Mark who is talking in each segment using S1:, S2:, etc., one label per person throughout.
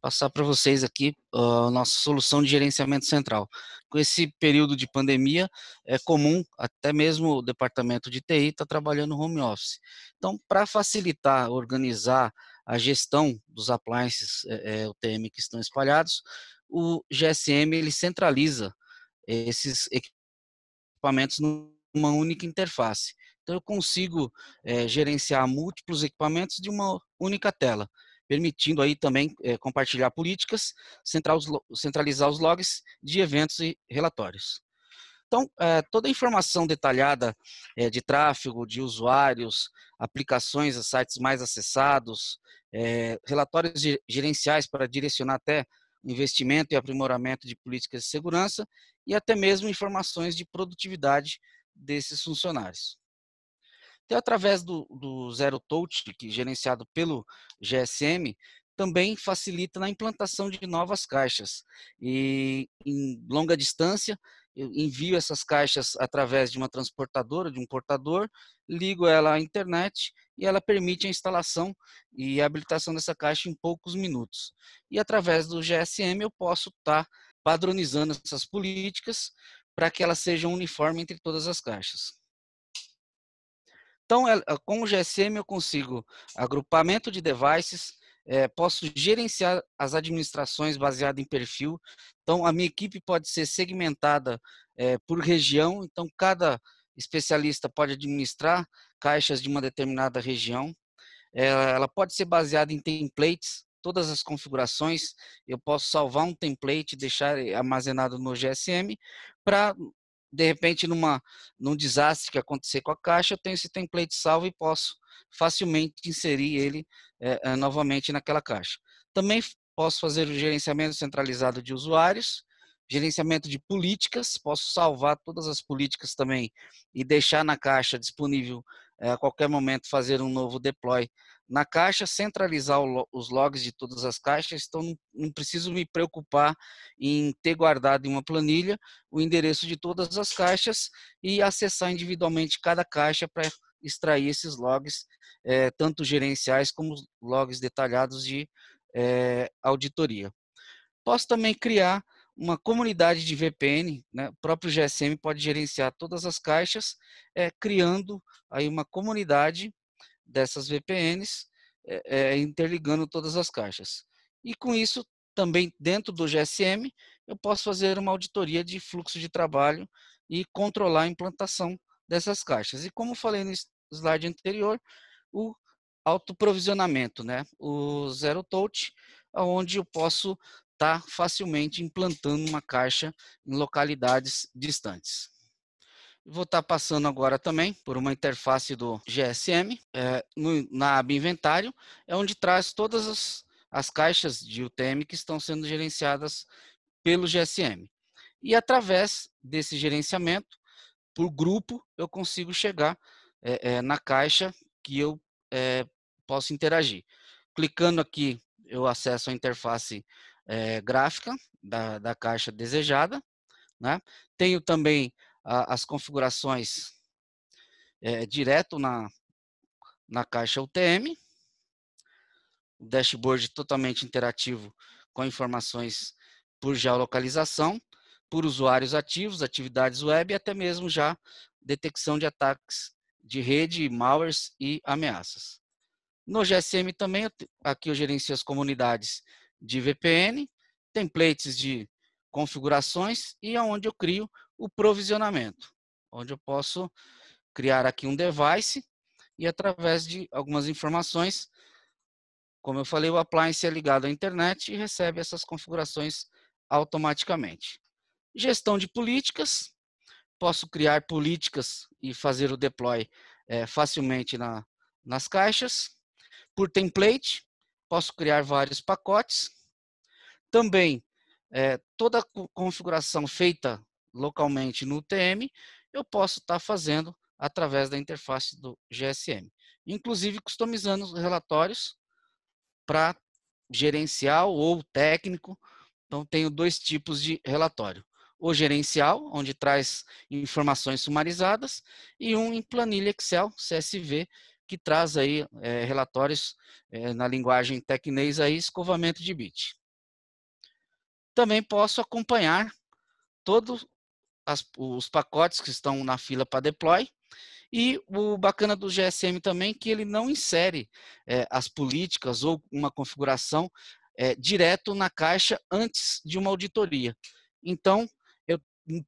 S1: Passar para vocês aqui ah, a nossa solução de gerenciamento central. Com esse período de pandemia, é comum, até mesmo o departamento de TI está trabalhando home office. Então, para facilitar, organizar a gestão dos appliances é, UTM é, que estão espalhados, o GSM ele centraliza esses equipamentos numa única interface. Então, eu consigo é, gerenciar múltiplos equipamentos de uma única tela, permitindo aí também é, compartilhar políticas, centralizar os logs de eventos e relatórios. Então, é, toda a informação detalhada de tráfego, de usuários, aplicações a sites mais acessados, relatórios gerenciais para direcionar até investimento e aprimoramento de políticas de segurança e até mesmo informações de produtividade desses funcionários. Então, através do, do Zero Touch, que, é gerenciado pelo GSM, também facilita na implantação de novas caixas. E em longa distância, eu envio essas caixas através de uma transportadora, de um portador, ligo ela à internet e ela permite a instalação e a habilitação dessa caixa em poucos minutos. E através do GSM eu posso estar tá padronizando essas políticas para que elas sejam uniformes entre todas as caixas. Então, eh, com o GSM eu consigo agrupamento de devices, é, posso gerenciar as administrações baseado em perfil. Então, a minha equipe pode ser segmentada é, por região. Então, cada especialista pode administrar caixas de uma determinada região. É, ela pode ser baseada em templates, todas as configurações. Eu posso salvar um template e deixar armazenado no GSM para de repente, numa, num desastre que acontecer com a caixa, eu tenho esse template salvo e posso facilmente inserir ele é, novamente naquela caixa. Também posso fazer o gerenciamento centralizado de usuários, gerenciamento de políticas, posso salvar todas as políticas também e deixar na caixa disponível eh, a qualquer momento fazer um novo deploy na caixa, centralizar os logs de todas as caixas, então não, não preciso me preocupar em ter guardado em uma planilha o endereço de todas as caixas e acessar individualmente cada caixa para extrair esses logs, é, tanto gerenciais como logs detalhados de é, auditoria. Posso também criar uma comunidade de VPN, né? o próprio GSM pode gerenciar todas as caixas, é, criando aí uma comunidade dessas VPNs, é, eh, é, eh, interligando todas as caixas. E com isso, também dentro do GSM, eu posso fazer uma auditoria de fluxo de trabalho e controlar a implantação dessas caixas. E como falei no slide anterior, o autoprovisionamento, né? o Zero Touch, onde eu posso tá facilmente implantando uma caixa em localidades distantes. Vou estar tá passando agora também por uma interface do GSM, é, no, na aba Inventário, é onde traz todas as, as caixas de UTM que estão sendo gerenciadas pelo GSM. E através desse gerenciamento, por grupo, eu consigo chegar é, é, na caixa que eu é, posso interagir. Clicando aqui, eu acesso a interface é, gráfica da, da caixa desejada. Né? Tenho também a, as configurações é, direto na, na caixa UTM. O dashboard totalmente interativo com informações por geolocalização, por usuários ativos, atividades web e até mesmo já detecção de ataques de rede, malwares e ameaças. No GSM também, aqui eu gerencio as comunidades de VPN, templates de configurações e aonde eu crio o provisionamento, onde eu posso criar aqui um device e através de algumas informações, como eu falei, o appliance é ligado à internet e recebe essas configurações automaticamente. Gestão de políticas, posso criar políticas e fazer o deploy é, facilmente na, nas caixas. Por template, posso criar vários pacotes também, é, toda configuração feita localmente no UTM, eu posso estar tá fazendo através da interface do GSM. Inclusive, customizando os relatórios para gerencial ou técnico. Então, tenho dois tipos de relatório. O gerencial, onde traz informações sumarizadas, e um em planilha Excel, CSV, que traz aí é, relatórios é, na linguagem tecnês aí, escovamento de bit também posso acompanhar todos as, os pacotes que estão na fila para deploy. E o bacana do GSM também que ele não insere é, as políticas ou uma configuração é, direto na caixa antes de uma auditoria. Então, eu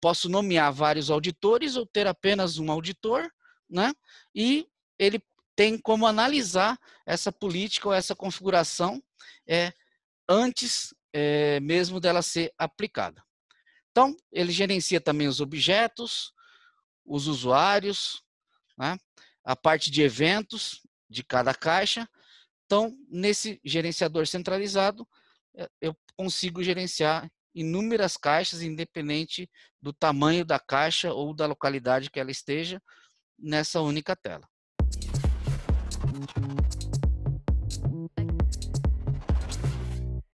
S1: posso nomear vários auditores ou ter apenas um auditor, né? E ele tem como analisar essa política ou essa configuração é, antes é, mesmo dela ser aplicada. Então, ele gerencia também os objetos, os usuários, né? a parte de eventos de cada caixa. Então, nesse gerenciador centralizado, eh, eu consigo gerenciar inúmeras caixas, independente do tamanho da caixa ou da localidade que ela esteja, nessa única tela.